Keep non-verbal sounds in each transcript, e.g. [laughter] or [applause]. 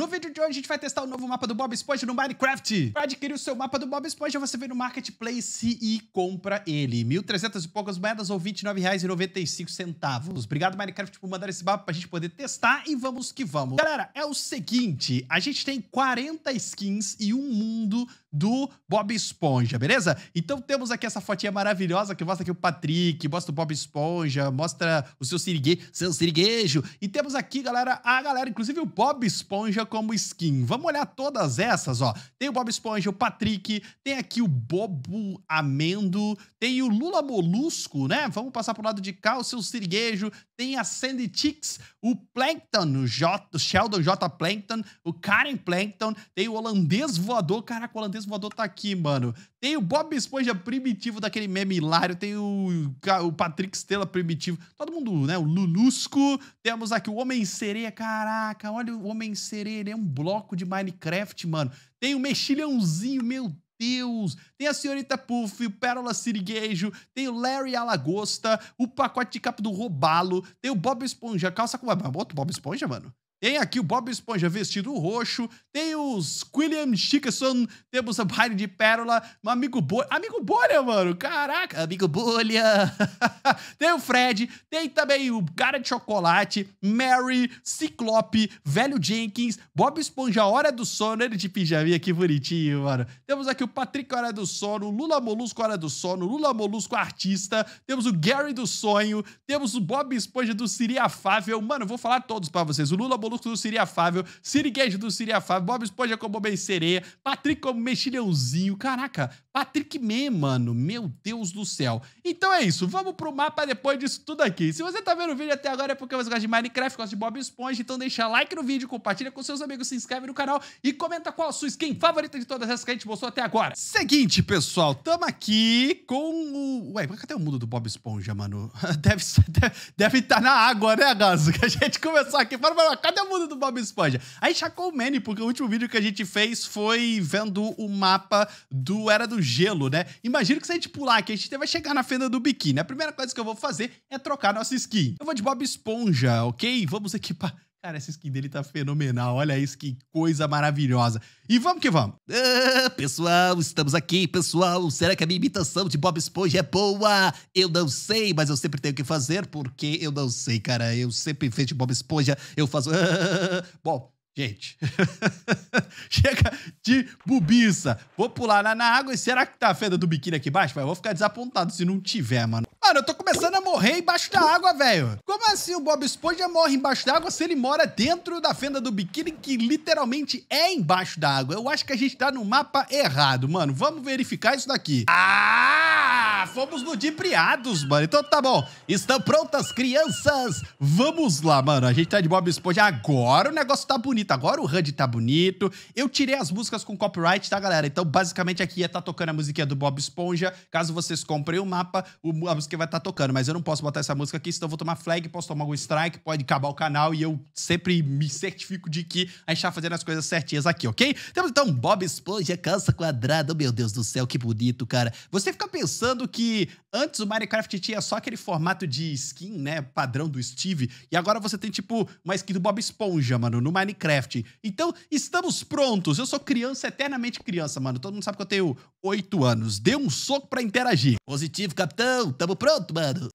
No vídeo de hoje a gente vai testar o novo mapa do Bob Esponja no Minecraft. Para adquirir o seu mapa do Bob Esponja, você vem no Marketplace e compra ele. 1.300 e poucas moedas ou R$29,95. Obrigado, Minecraft, por mandar esse mapa para a gente poder testar e vamos que vamos. Galera, é o seguinte, a gente tem 40 skins e um mundo do Bob Esponja, beleza? Então temos aqui essa fotinha maravilhosa que mostra aqui o Patrick, mostra o Bob Esponja, mostra o seu, sirigue, seu siriguejo. E temos aqui, galera, a galera, inclusive o Bob Esponja como skin. Vamos olhar todas essas, ó. Tem o Bob Esponja, o Patrick, tem aqui o Bobo Amendo, tem o Lula Molusco, né? Vamos passar pro lado de cá, o seu siriguejo, tem a Sandy Chicks, o Plankton, o, J, o Sheldon J. Plankton, o Karen Plankton, tem o holandês voador, caraca, o holandês o Voador tá aqui, mano. Tem o Bob Esponja primitivo daquele meme hilário, tem o, o Patrick Stella primitivo, todo mundo, né? O Lulusco. Temos aqui o Homem-Sereia, caraca, olha o Homem-Sereia, ele é um bloco de Minecraft, mano. Tem o Mexilhãozinho, meu Deus. Deus! Tem a Senhorita Puff, o Pérola Sirigueijo, tem o Larry Alagosta, o pacote de capa do Robalo, tem o Bob Esponja, calça com... Bota o Bob Esponja, mano. Tem aqui o Bob Esponja vestido roxo, tem os William Chickerson, temos a Baile de Pérola, um amigo bolha. Amigo bolha, mano! Caraca, amigo bolha! [laughs] tem o Fred, tem também o cara de chocolate, Mary, Ciclope, Velho Jenkins, Bob Esponja, Hora do Sono, ele de pijaminha, que bonitinho, mano. Temos aqui o Patrick Hora do Sono, Lula Molusco Hora do Sono, Lula Molusco Artista, temos o Gary do Sonho, temos o Bob Esponja do Siri Afável. Mano, vou falar todos para vocês. O Lula Molusco Maluco do Siria Fável, Siriguete do Siria Fável, Bob Esponja como Homem Sereia, Patrick como Mexilhãozinho. Caraca, Patrick Man, mano. Meu Deus do céu. Então é isso, vamos pro mapa depois disso tudo aqui. Se você tá vendo o vídeo até agora é porque você gosta de Minecraft, gosta de Bob Esponja, então deixa like no vídeo, compartilha com seus amigos, se inscreve no canal e comenta qual a sua skin favorita de todas essas que a gente mostrou até agora. Seguinte, pessoal, tamo aqui com o... Ué, cadê o mundo do Bob Esponja, mano? [laughs] Deve estar deve, deve tá na água, né, Gaso? Que a gente começou aqui. Fala, mano, cadê mundo do Bob Esponja. Aí chacou o Manny, porque o último vídeo que a gente fez foi vendo o mapa do Era do Gelo, né? Imagina que se a gente pular aqui, a gente vai chegar na fenda do biquíni. A primeira coisa que eu vou fazer é trocar nossa skin. Eu vou de Bob Esponja, ok? Vamos equipar Cara, essa skin dele tá fenomenal. Olha isso, que coisa maravilhosa. E vamos que vamos. Ah, pessoal, estamos aqui, pessoal. Será que a minha imitação de Bob Esponja é boa? Eu não sei, mas eu sempre tenho que fazer, porque eu não sei, cara. Eu sempre feito Bob Esponja, eu faço... Ah, [laughs] bom, gente. [laughs] Chega de bobiça. Vou pular lá na água e será que tá a fenda do biquíni aqui embaixo? Mas eu vou ficar desapontado se não tiver, mano. Mano, eu tô começando a morrer embaixo da água, velho. Como assim o Bob Esponja morre embaixo da água se ele mora dentro da fenda do biquíni, que literalmente é embaixo da água? Eu acho que a gente tá no mapa errado, mano. Vamos verificar isso daqui. Ah! fomos fomos ludibriados, mano. Então tá bom. Estão prontas, crianças? Vamos lá, mano. A gente tá de Bob Esponja. Agora o negócio tá bonito. Agora o HUD tá bonito. Eu tirei as músicas com copyright, tá, galera? Então, basicamente, aqui ia tá tocando a musiquinha do Bob Esponja. Caso vocês comprem o mapa, a música vai estar tá tocando. Mas eu não posso botar essa música aqui, senão eu vou tomar flag, posso tomar algum strike, pode acabar o canal. E eu sempre me certifico de que a gente tá fazendo as coisas certinhas aqui, ok? Temos então Bob Esponja, calça quadrada. Meu Deus do céu, que bonito, cara. Você fica pensando que antes o Minecraft tinha só aquele formato de skin, né? Padrão do Steve. E agora você tem, tipo, uma skin do Bob Esponja, mano, no Minecraft. Então, estamos prontos. Eu sou criança, eternamente criança, mano. Todo mundo sabe que eu tenho oito anos. Dê um soco pra interagir. Positivo, capitão. Tamo pronto, mano.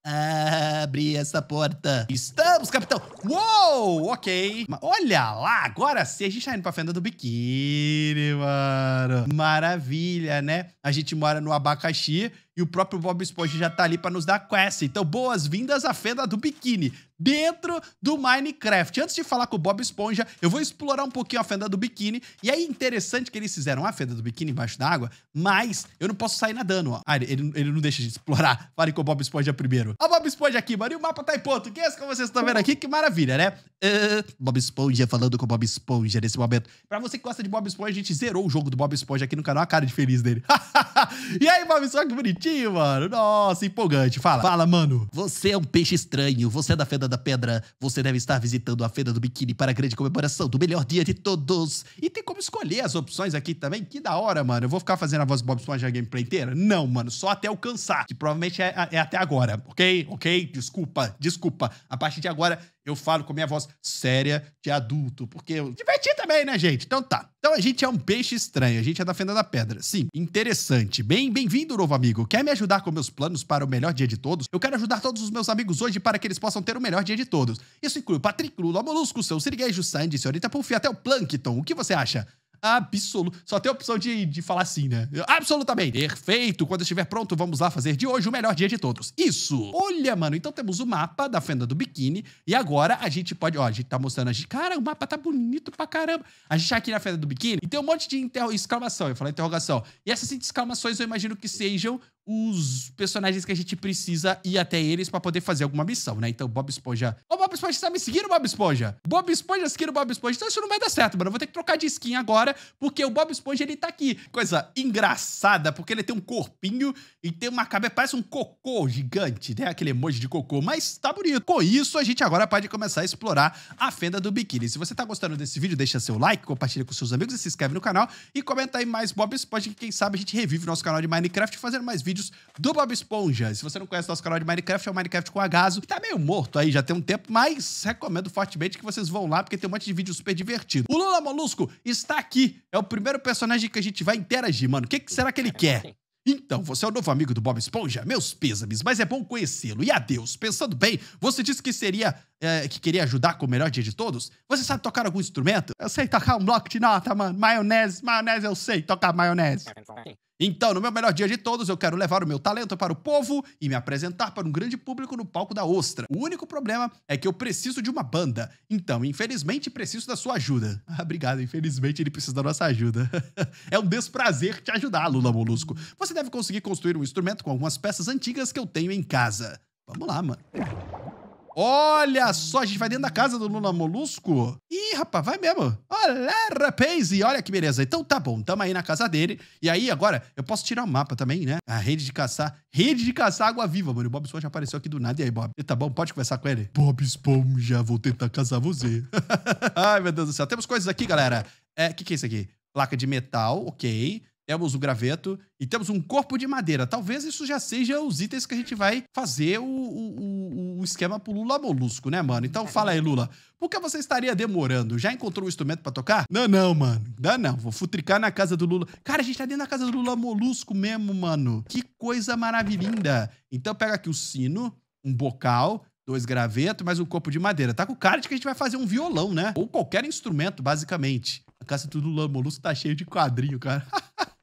Abre essa porta. Estamos, capitão. Uou, ok. Olha lá, agora sim a gente tá indo pra fenda do biquíni, mano. Maravilha, né? A gente mora no abacaxi e o próprio Bob Esponja já tá ali para nos dar quest. Então, boas-vindas à fenda do biquíni dentro do Minecraft. Antes de falar com o Bob Esponja, eu vou explorar um pouquinho a fenda do biquíni. E é interessante que eles fizeram a fenda do biquíni embaixo da água, mas eu não posso sair nadando, ó. Ah, ele, ele não deixa de explorar. [laughs] Fale com o Bob Esponja primeiro. Ó, o Bob Esponja aqui, mano. E o mapa tá em isso que vocês estão vendo aqui. Que maravilha, né? Uh, Bob Esponja falando com o Bob Esponja nesse momento. Pra você que gosta de Bob Esponja, a gente zerou o jogo do Bob Esponja aqui no canal. A cara de feliz dele. [laughs] e aí, Bob, só que bonitinho, mano. Nossa, empolgante. Fala. Fala, mano. Você é um peixe estranho. Você é da fenda da Pedra. Você deve estar visitando a Feira do Biquíni para a grande comemoração do melhor dia de todos. E tem como escolher as opções aqui também. Que da hora, mano. Eu vou ficar fazendo a voz Bob Esponja a gameplay inteira? Não, mano. Só até alcançar. Que provavelmente é, é até agora, ok? Ok? Desculpa, desculpa. A partir de agora eu falo com minha voz séria de adulto, porque eu diverti também, né, gente? Então tá. Então a gente é um peixe estranho, a gente é da fenda da pedra. Sim, interessante. Bem, bem-vindo, novo amigo. Quer me ajudar com meus planos para o melhor dia de todos? Eu quero ajudar todos os meus amigos hoje para que eles possam ter o melhor dia de todos. Isso inclui o Patrick Lula, o Molusco, o seu o Sandy, senhorita Puffy, até o Plankton. O que você acha? Absoluto. Só tem a opção de, de falar assim, né? Absolutamente. Perfeito. Quando estiver pronto, vamos lá fazer de hoje o melhor dia de todos. Isso. Olha, mano. Então temos o mapa da fenda do biquíni. E agora a gente pode. Ó, a gente tá mostrando. A gente... Cara, o mapa tá bonito pra caramba. A gente tá aqui na fenda do biquíni e tem um monte de inter... exclamação. Eu falei interrogação. E essas exclamações eu imagino que sejam os personagens que a gente precisa ir até eles para poder fazer alguma missão, né? Então, Bob Esponja. Ô, Bob Esponja, você tá me seguindo, Bob Esponja? Bob Esponja seguindo Bob Esponja. Então, isso não vai dar certo, mano. Eu vou ter que trocar de skin agora agora, porque o Bob Esponja ele tá aqui. Coisa engraçada, porque ele tem um corpinho e tem uma cabeça, parece um cocô gigante, né? Aquele emoji de cocô, mas tá bonito. Com isso, a gente agora pode começar a explorar a fenda do biquíni. Se você tá gostando desse vídeo, deixa seu like, compartilha com seus amigos e se inscreve no canal e comenta aí mais Bob Esponja, que quem sabe a gente revive o nosso canal de Minecraft fazendo mais vídeos do Bob Esponja. Se você não conhece nosso canal de Minecraft, é o Minecraft com agaso, que tá meio morto aí já tem um tempo, mas recomendo fortemente que vocês vão lá, porque tem um monte de vídeo super divertido. O Lula Molusco está aqui aqui é o primeiro personagem que a gente vai interagir, mano. O que, que, será que ele é, quer? Então, você é o novo amigo do Bob Esponja? Meus pêsames, mas é bom conhecê-lo. E adeus. Pensando bem, você disse que seria. É, que queria ajudar com o melhor dia de todos? Você sabe tocar algum instrumento? Eu sei tocar um bloco de nota, mano. Maionese, maionese eu sei tocar maionese. Então, no meu melhor dia de todos, eu quero levar o meu talento para o povo e me apresentar para um grande público no palco da Ostra. O único problema é que eu preciso de uma banda. Então, infelizmente, preciso da sua ajuda. [laughs] Ah, obrigado, infelizmente ele precisa da nossa ajuda. [laughs] é um desprazer te ajudar, Lula Molusco. Você deve conseguir construir um instrumento com algumas peças antigas que eu tenho em casa. Vamos lá, mano. Olha só, a gente vai dentro da casa do Luna Molusco. Ih, rapaz, vai mesmo. Olha, rapaz, e olha que beleza. Então tá bom, tamo aí na casa dele. E aí agora, eu posso tirar o mapa também, né? A rede de caçar, rede de caçar água viva, mano. O Bob Esponja apareceu aqui do nada. E aí, Bob? E tá bom, pode conversar com ele? Bob Esponja, vou tentar caçar você. [laughs] Ai, meu Deus do céu. Temos coisas aqui, galera. É, o que que é isso aqui? Placa de metal, ok temos o graveto e temos um corpo de madeira. Talvez isso já seja os itens que a gente vai fazer o, o, o esquema pro Lula Molusco, né, mano? Então fala aí, Lula. Por que você estaria demorando? Já encontrou o um instrumento para tocar? Não, não, mano. Não, não. Vou futricar na casa do Lula. Cara, a gente tá dentro da casa do Lula Molusco mesmo, mano. Que coisa maravilhosa. Então pega aqui o sino, um bocal, dois gravetos, mais um corpo de madeira. Tá com cara de que a gente vai fazer um violão, né? Ou qualquer instrumento, basicamente. A casa do Lula Molusco tá cheio de quadrinho, cara. [laughs]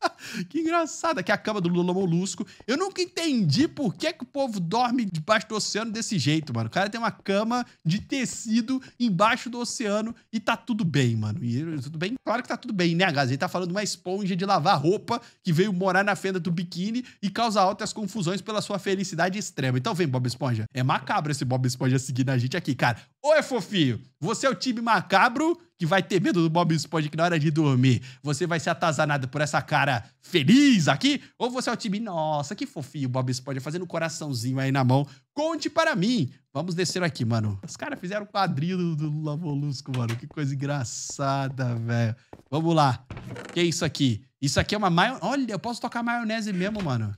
Que engraçado. Aqui é a cama do Lula Molusco. Eu nunca entendi por que, que o povo dorme debaixo do oceano desse jeito, mano. O cara tem uma cama de tecido embaixo do oceano e tá tudo bem, mano. E tudo bem? Claro que tá tudo bem, né, Gaza? Ele tá falando de uma esponja de lavar roupa que veio morar na fenda do biquíni e causa altas confusões pela sua felicidade extrema. Então vem, Bob Esponja. É macabro esse Bob Esponja seguindo a gente aqui, cara. Ou é fofinho, você é o time macabro que vai ter medo do Bob Esponja na hora de dormir você vai ser atazanado por essa cara feliz aqui? Ou você é o time, nossa, que fofinho o Bob Esponja fazendo um coraçãozinho aí na mão. Conte para mim. Vamos descer aqui, mano. Os caras fizeram o quadrinho do Lula Molusco, mano. Que coisa engraçada, velho. Vamos lá. Que é isso aqui? Isso aqui é uma maionese. Olha, eu posso tocar maionese mesmo, mano.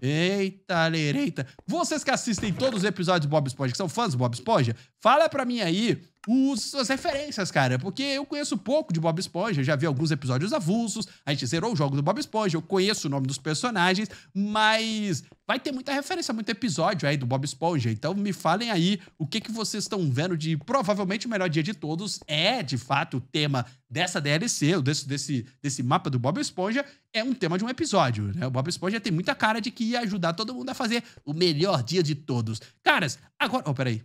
Eita, lereita. Vocês que assistem todos os episódios de Bob Esponja, que são fãs do Bob Esponja, Fala para mim aí os, as referências, cara, porque eu conheço pouco de Bob Esponja, já vi alguns episódios avulsos, a gente zerou o jogo do Bob Esponja, eu conheço o nome dos personagens, mas vai ter muita referência, muito episódio aí do Bob Esponja, então me falem aí o que, que vocês estão vendo de provavelmente o melhor dia de todos é, de fato, o tema dessa DLC, desse, desse, desse mapa do Bob Esponja, é um tema de um episódio, né? O Bob Esponja tem muita cara de que ia ajudar todo mundo a fazer o melhor dia de todos. Caras, agora... Oh, peraí.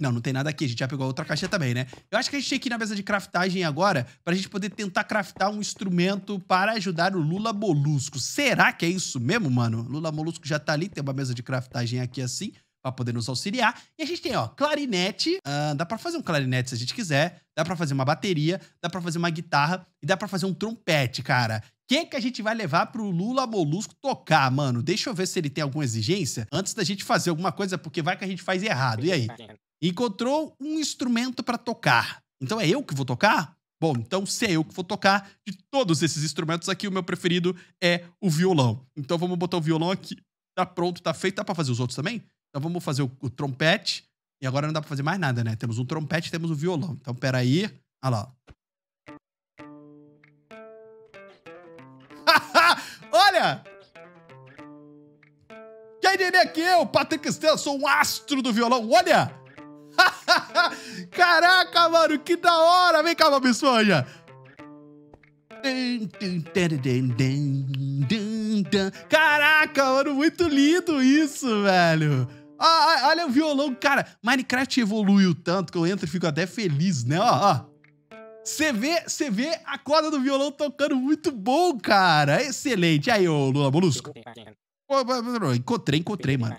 Não, não tem nada aqui. A gente já pegou outra caixa também, né? Eu acho que a gente tem aqui na mesa de craftagem agora pra gente poder tentar craftar um instrumento para ajudar o Lula Molusco. Será que é isso mesmo, mano? Lula Molusco já tá ali, tem uma mesa de craftagem aqui assim para poder nos auxiliar. E a gente tem, ó, clarinete. Uh, dá para fazer um clarinete se a gente quiser. Dá para fazer uma bateria, dá para fazer uma guitarra e dá para fazer um trompete, cara. O que, que a gente vai levar pro Lula Molusco tocar, mano? Deixa eu ver se ele tem alguma exigência antes da gente fazer alguma coisa, porque vai que a gente faz errado. E aí? encontrou um instrumento para tocar. Então é eu que vou tocar? Bom, então se é eu que vou tocar, de todos esses instrumentos aqui, o meu preferido é o violão. Então vamos botar o violão aqui. Tá pronto, tá feito. Dá pra fazer os outros também? Então vamos fazer o, o trompete. E agora não dá pra fazer mais nada, né? Temos um trompete temos o um violão. Então peraí. Olha lá. [laughs] Olha! Quem diria que eu, Patrick Stella, sou um astro do violão? Olha! [laughs] Caraca, mano, que da hora! Vem cá, Babisfonha! Caraca, mano, muito lindo isso, velho! Ah, ah, olha o violão, cara. Minecraft evoluiu tanto que eu entro e fico até feliz, né? Ó, ó. Você vê, você vê a corda do violão tocando muito bom, cara. Excelente. Aí, ô Lula Molusco. Encontrei, encontrei, mano.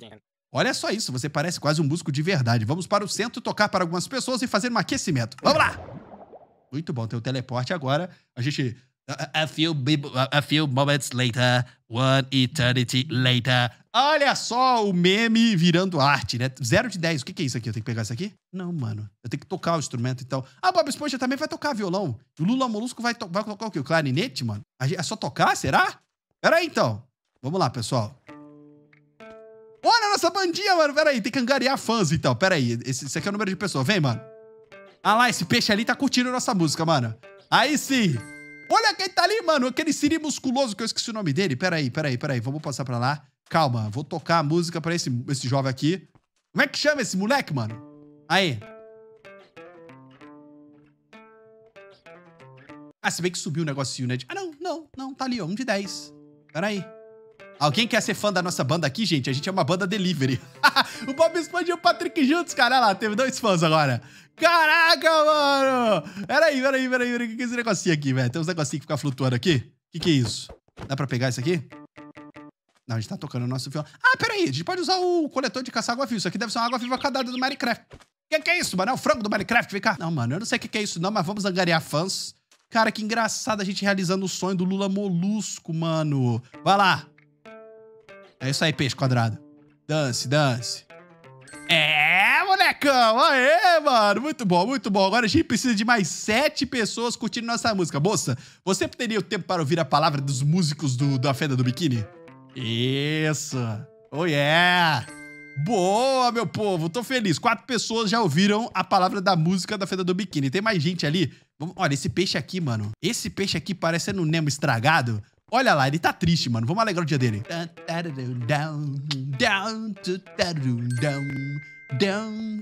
Olha só isso, você parece quase um músico de verdade. Vamos para o centro tocar para algumas pessoas e fazer um aquecimento. Vamos lá! Muito bom, tem o teleporte agora. A gente a, few, a few moments later, one eternity later. Olha só o meme virando arte, né? Zero de dez. O que, é isso aqui? Eu tenho que pegar isso aqui? Não, mano. Eu tenho que tocar o instrumento e então. tal. Ah, Bob Esponja também vai tocar violão. O Lula Molusco vai, to vai tocar o quê? O clarinete, mano? É só tocar? Será? Pera aí, então. Vamos lá, pessoal. Olha a nossa bandinha, mano. Pera aí, tem que angariar fãs então. Pera aí, esse, esse aqui é o número de pessoas. Vem, mano. Ah lá, esse peixe ali tá curtindo a nossa música, mano. Aí sim. Olha quem tá ali, mano. Aquele siri musculoso que eu esqueci o nome dele. Pera aí, pera aí, pera aí. Vamos passar pra lá. Calma, vou tocar a música pra esse, esse jovem aqui. Como é que chama esse moleque, mano? Aí. Ah, se bem que subiu o um negocinho, né? Ah, não, não, não. Tá ali, ó. Um de 10. Pera aí. Alguém quer ser fã da nossa banda aqui, gente? A gente é uma banda delivery. [laughs] o Bob Esponja e o Patrick juntos, cara. Olha lá, teve dois fãs agora. Caraca, mano! Peraí, peraí, peraí, O que é esse negocinho aqui, velho? Tem uns negocinhos que ficam flutuando aqui? O que, que é isso? Dá pra pegar isso aqui? Não, a gente tá tocando o nosso violão. Ah, peraí, a gente pode usar o coletor de caçar água viva. Isso aqui deve ser uma água viva cadada do Minecraft. O que, que é isso, mano? É o frango do Minecraft, vem cá. Não, mano, eu não sei o que, que é isso não, mas vamos angariar fãs. Cara, que engraçado a gente realizando o sonho do Lula Molusco, mano. Vai lá, é isso aí, peixe quadrado. Dance, dance. É, molecão! Aê, mano! Muito bom, muito bom. Agora a gente precisa de mais sete pessoas curtindo nossa música. Moça, você teria o tempo para ouvir a palavra dos músicos do, da Fenda do Biquíni? Isso! Oh, yeah! Boa, meu povo! Tô feliz. Quatro pessoas já ouviram a palavra da música da Fenda do Biquíni. Tem mais gente ali? Vamos... Olha, esse peixe aqui, mano. Esse peixe aqui parecendo um Nemo estragado. Olha lá, ele tá triste, mano. Vamos alegrar o dia dele.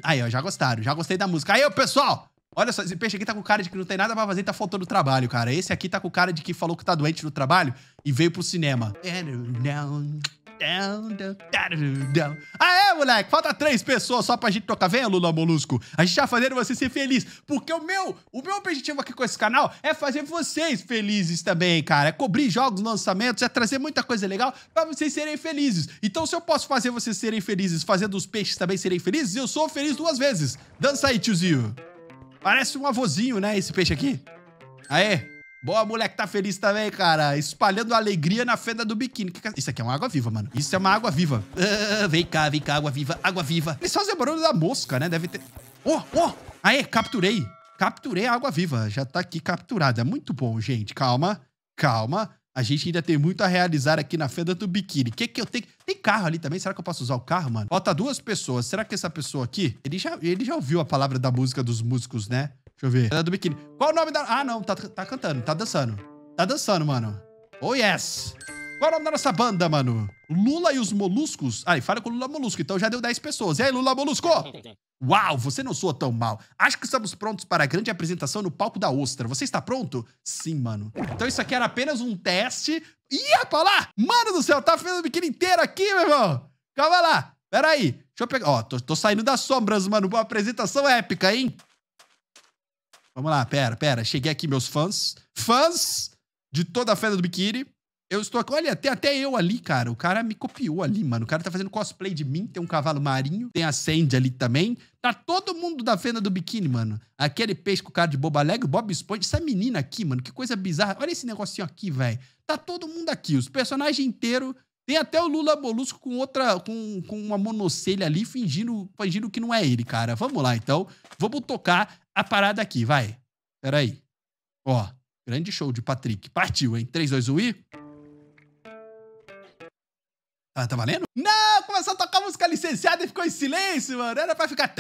Aí, ó, já gostaram. Já gostei da música. Aí, ó, pessoal! Olha só, esse peixe aqui tá com cara de que não tem nada pra fazer e tá faltando trabalho, cara. Esse aqui tá com cara de que falou que tá doente no trabalho e veio pro cinema. Aê, moleque! Falta três pessoas só pra gente tocar. Venha, Lula Molusco. A gente tá fazendo você ser feliz. Porque o meu, o meu objetivo aqui com esse canal é fazer vocês felizes também, cara. É cobrir jogos, lançamentos, é trazer muita coisa legal pra vocês serem felizes. Então, se eu posso fazer vocês serem felizes, fazendo os peixes também serem felizes, eu sou feliz duas vezes. Dança aí, tiozinho. Parece um avozinho, né, esse peixe aqui? Aê! Boa, moleque, tá feliz também, cara. Espalhando alegria na fenda do biquíni. Isso aqui é uma água viva, mano. Isso é uma água viva. Ah, vem cá, vem cá, água viva, água viva. Eles fazem o barulho da mosca, né? Deve ter... Oh, oh! Aê, capturei. Capturei a água viva. Já tá aqui capturada. Muito bom, gente. Calma, calma. A gente ainda tem muito a realizar aqui na fenda do biquíni. O que que eu tenho... Tem carro ali também. Será que eu posso usar o carro, mano? Falta duas pessoas. Será que essa pessoa aqui... Ele já, ele já ouviu a palavra da música dos músicos, né? Deixa eu ver. é do biquíni. Qual o nome da... Ah, não. Tá, tá cantando. Tá dançando. Tá dançando, mano. Oh, yes. Qual o nome da nossa banda, mano? Lula e os Moluscos? Ah, e fala com o Lula Molusco, então já deu 10 pessoas. E aí, Lula Molusco? [laughs] Uau, você não soa tão mal. Acho que estamos prontos para a grande apresentação no palco da Ostra. Você está pronto? Sim, mano. Então isso aqui era apenas um teste. Ih, rapaz lá! Mano do céu, tá fazendo o biquíni inteiro aqui, meu irmão. Calma lá. Pera aí. Deixa eu pegar... Ó, tô, tô saindo das sombras, mano. Uma apresentação épica, hein? Vamos lá, pera, pera. Cheguei aqui, meus fãs. Fãs de toda a fenda do biquíni. Eu estou aqui. Olha, tem até eu ali, cara. O cara me copiou ali, mano. O cara tá fazendo cosplay de mim. Tem um cavalo marinho. Tem a Sandy ali também. Tá todo mundo da fenda do biquíni, mano. Aquele peixe com o cara de boba alegre, Bob Esponja. Essa menina aqui, mano. Que coisa bizarra. Olha esse negocinho aqui, velho. Tá todo mundo aqui. Os personagens inteiros. Tem até o Lula Molusco com outra, com, com uma monocelha ali, fingindo, fingindo que não é ele, cara. Vamos lá, então. Vamos tocar a parada aqui, vai. Peraí. Ó, grande show de Patrick. Partiu, hein? 3, 2, 1 e... Ah, tá valendo? Não! Começou a tocar música licenciada e ficou em silêncio, mano. Era pra ficar...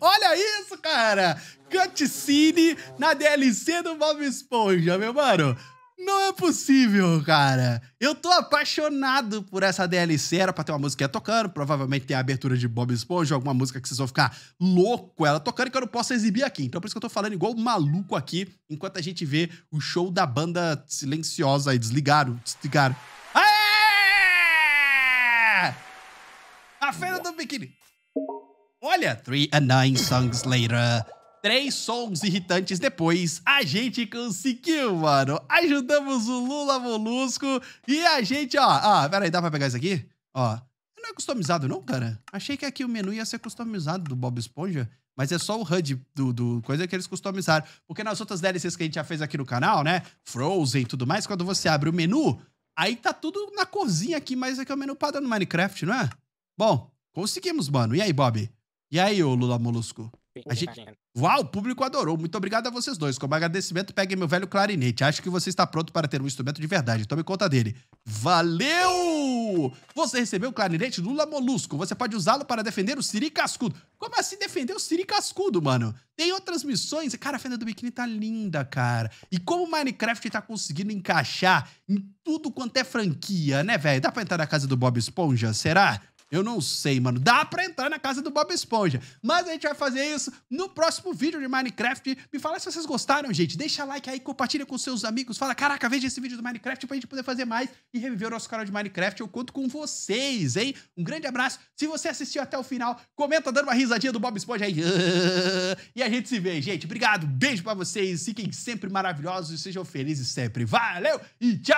Olha isso, cara! Cutscene na DLC do Bob Esponja, meu mano. Não é possível, cara. Eu tô apaixonado por essa DLC. Era pra ter uma música tocando, provavelmente tem a abertura de Bob Esponja, alguma música que vocês vão ficar louco ela tocando que eu não posso exibir aqui. Então por isso que eu tô falando igual maluco aqui, enquanto a gente vê o show da banda silenciosa aí. Desligaram, desligaram. A Feira do Biquíni. Olha, Three and Nine Songs Later. Três sons irritantes depois, a gente conseguiu, mano. Ajudamos o Lula Molusco e a gente, ó. Ah, peraí, dá pra pegar isso aqui? Ó. Não é customizado, não, cara? Achei que aqui o menu ia ser customizado do Bob Esponja, mas é só o HUD do, do coisa que eles customizaram. Porque nas outras DLCs que a gente já fez aqui no canal, né? Frozen e tudo mais, quando você abre o menu, aí tá tudo na corzinha aqui, mas aqui é, é o menu padrão do Minecraft, não é? Bom, conseguimos, mano. E aí, Bob? E aí, ô Lula Molusco? A gente, Uau, o público adorou. Muito obrigado a vocês dois. Como agradecimento, peguem meu velho clarinete. Acho que você está pronto para ter um instrumento de verdade. Tome conta dele. Valeu! Você recebeu o clarinete Lula Molusco. Você pode usá-lo para defender o Siri Cascudo. Como assim defender o Siri Cascudo, mano? Tem outras missões. Cara, a Fenda do Biquíni tá linda, cara. E como o Minecraft tá conseguindo encaixar em tudo quanto é franquia, né, velho? Dá pra entrar na casa do Bob Esponja? Será? Eu não sei, mano. Dá pra entrar na casa do Bob Esponja. Mas a gente vai fazer isso no próximo vídeo de Minecraft. Me fala se vocês gostaram, gente. Deixa like aí, compartilha com seus amigos. Fala, caraca, veja esse vídeo do Minecraft pra gente poder fazer mais e reviver o nosso canal de Minecraft. Eu conto com vocês, hein? Um grande abraço. Se você assistiu até o final, comenta dando uma risadinha do Bob Esponja aí. [laughs] E a gente se vê, gente. Obrigado. Beijo pra vocês. Fiquem sempre maravilhosos e sejam felizes sempre. Valeu e tchau!